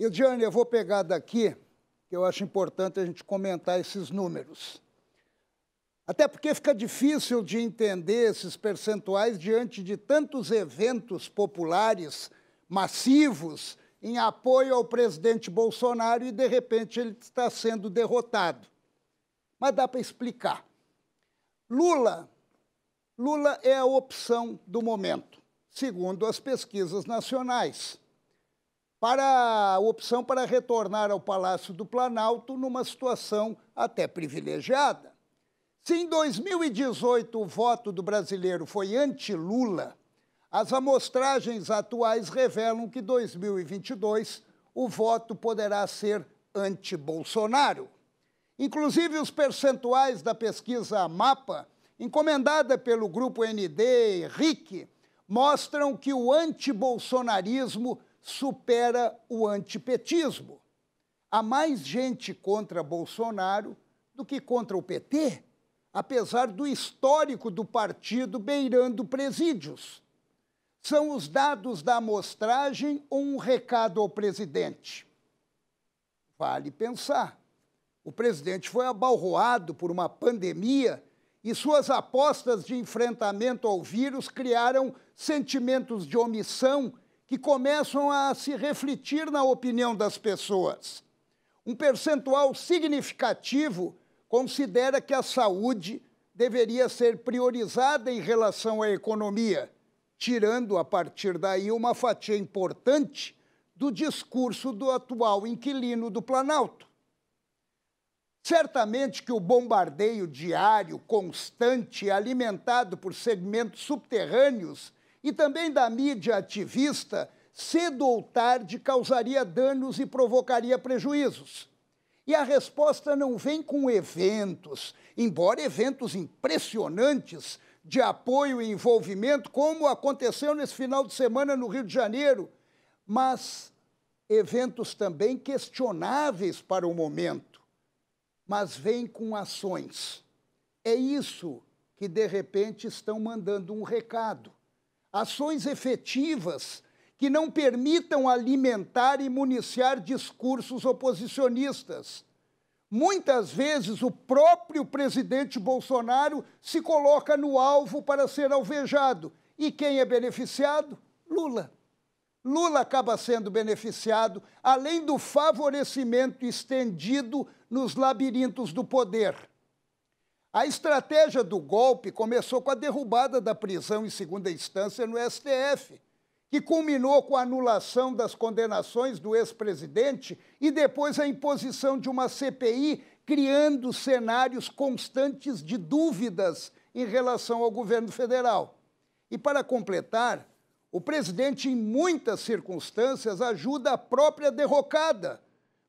E, Diane, eu vou pegar daqui, que eu acho importante a gente comentar esses números. Até porque fica difícil de entender esses percentuais diante de tantos eventos populares massivos em apoio ao presidente Bolsonaro e, de repente, ele está sendo derrotado. Mas dá para explicar. Lula, Lula é a opção do momento, segundo as pesquisas nacionais para a opção para retornar ao Palácio do Planalto numa situação até privilegiada. Se em 2018 o voto do brasileiro foi anti-Lula, as amostragens atuais revelam que 2022 o voto poderá ser anti-Bolsonaro. Inclusive, os percentuais da pesquisa MAPA, encomendada pelo grupo ND e RIC, mostram que o antibolsonarismo supera o antipetismo. Há mais gente contra Bolsonaro do que contra o PT, apesar do histórico do partido beirando presídios. São os dados da amostragem ou um recado ao presidente? Vale pensar. O presidente foi abalroado por uma pandemia e suas apostas de enfrentamento ao vírus criaram sentimentos de omissão que começam a se refletir na opinião das pessoas. Um percentual significativo considera que a saúde deveria ser priorizada em relação à economia, tirando a partir daí uma fatia importante do discurso do atual inquilino do Planalto. Certamente que o bombardeio diário, constante, alimentado por segmentos subterrâneos e também da mídia ativista, cedo ou tarde causaria danos e provocaria prejuízos. E a resposta não vem com eventos, embora eventos impressionantes de apoio e envolvimento, como aconteceu nesse final de semana no Rio de Janeiro, mas eventos também questionáveis para o momento, mas vem com ações. É isso que, de repente, estão mandando um recado ações efetivas que não permitam alimentar e municiar discursos oposicionistas. Muitas vezes o próprio presidente Bolsonaro se coloca no alvo para ser alvejado. E quem é beneficiado? Lula. Lula acaba sendo beneficiado, além do favorecimento estendido nos labirintos do poder. A estratégia do golpe começou com a derrubada da prisão em segunda instância no STF, que culminou com a anulação das condenações do ex-presidente e depois a imposição de uma CPI, criando cenários constantes de dúvidas em relação ao governo federal. E para completar, o presidente, em muitas circunstâncias, ajuda a própria derrocada.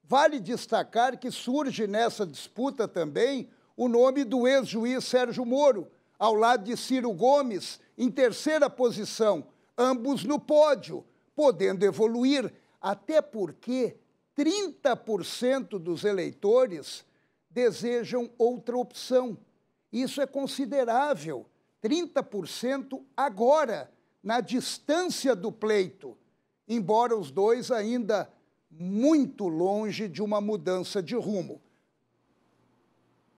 Vale destacar que surge nessa disputa também o nome do ex-juiz Sérgio Moro, ao lado de Ciro Gomes, em terceira posição, ambos no pódio, podendo evoluir, até porque 30% dos eleitores desejam outra opção. Isso é considerável. 30% agora, na distância do pleito, embora os dois ainda muito longe de uma mudança de rumo.